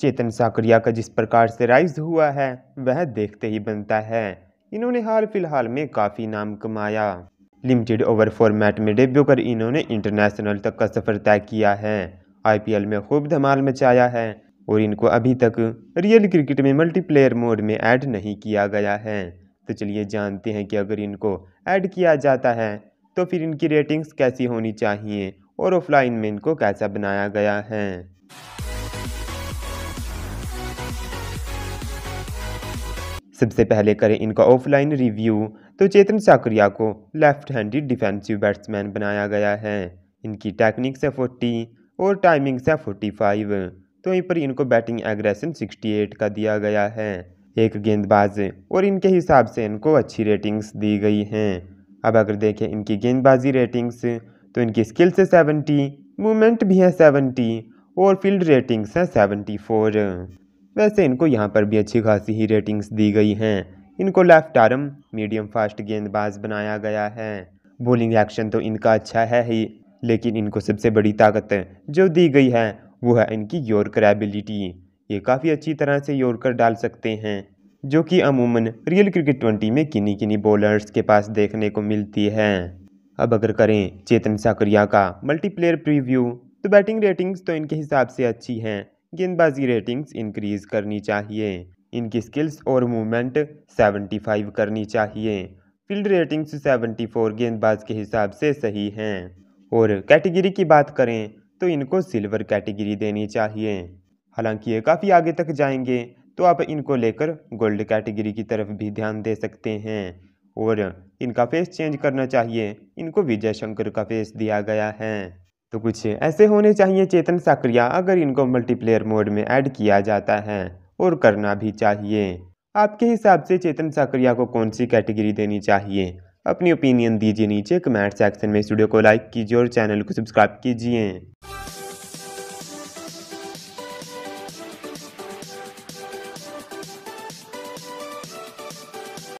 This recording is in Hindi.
चेतन साकरिया का जिस प्रकार से राइज हुआ है वह देखते ही बनता है इन्होंने हाल फिलहाल में काफ़ी नाम कमाया लिमिटेड ओवर फॉर्मेट में डेब्यू कर इन्होंने इंटरनेशनल तक का सफर तय किया है आईपीएल में खूब धमाल मचाया है और इनको अभी तक रियल क्रिकेट में मल्टीप्लेयर मोड में ऐड नहीं किया गया है तो चलिए जानते हैं कि अगर इनको ऐड किया जाता है तो फिर इनकी रेटिंग्स कैसी होनी चाहिए और ऑफलाइन में इनको कैसा बनाया गया है सबसे पहले करें इनका ऑफलाइन रिव्यू तो चेतन साकरिया को लेफ्ट हैंडेड डिफेंसिव बैट्समैन बनाया गया है इनकी टेक्निक्स है फोर्टी और टाइमिंग्स है फोर्टी फाइव तो यहीं पर इनको बैटिंग एग्रेशन सिक्सटी एट का दिया गया है एक गेंदबाज और इनके हिसाब से इनको अच्छी रेटिंग्स दी गई हैं अब अगर देखें इनकी गेंदबाजी रेटिंग्स तो इनकी स्किल्स है सेवेंटी मूवमेंट भी है सेवेंटी और फील्ड रेटिंग्स हैं सेवेंटी फोर वैसे इनको यहाँ पर भी अच्छी खासी ही रेटिंग्स दी गई हैं इनको लेफ्ट आर्म मीडियम फास्ट गेंदबाज बनाया गया है बॉलिंग एक्शन तो इनका अच्छा है ही लेकिन इनको सबसे बड़ी ताकत जो दी गई है वो है इनकी योरकर एबिलिटी ये काफ़ी अच्छी तरह से योरकर डाल सकते हैं जो कि अमूमन रियल क्रिकेट ट्वेंटी में किन्नी किन्नी बॉलर्स के पास देखने को मिलती है अब अगर करें चेतन साकरिया का मल्टीप्लेयर प्रीव्यू तो बैटिंग रेटिंग्स तो इनके हिसाब से अच्छी हैं गेंदबाजी रेटिंग्स इंक्रीज करनी चाहिए इनकी स्किल्स और मूवमेंट 75 करनी चाहिए फील्ड रेटिंग्स 74 गेंदबाज के हिसाब से सही हैं और कैटेगरी की बात करें तो इनको सिल्वर कैटेगरी देनी चाहिए हालांकि ये काफ़ी आगे तक जाएंगे तो आप इनको लेकर गोल्ड कैटेगरी की तरफ भी ध्यान दे सकते हैं और इनका फेस चेंज करना चाहिए इनको विजय शंकर का फेस दिया गया है तो कुछ ऐसे होने चाहिए चेतन सक्रिया अगर इनको मल्टीप्लेयर मोड में ऐड किया जाता है और करना भी चाहिए आपके हिसाब से चेतन सक्रिया को कौन सी कैटेगरी देनी चाहिए अपनी ओपिनियन दीजिए नीचे कमेंट सेक्शन में स्टूडियो को लाइक कीजिए और चैनल को सब्सक्राइब कीजिए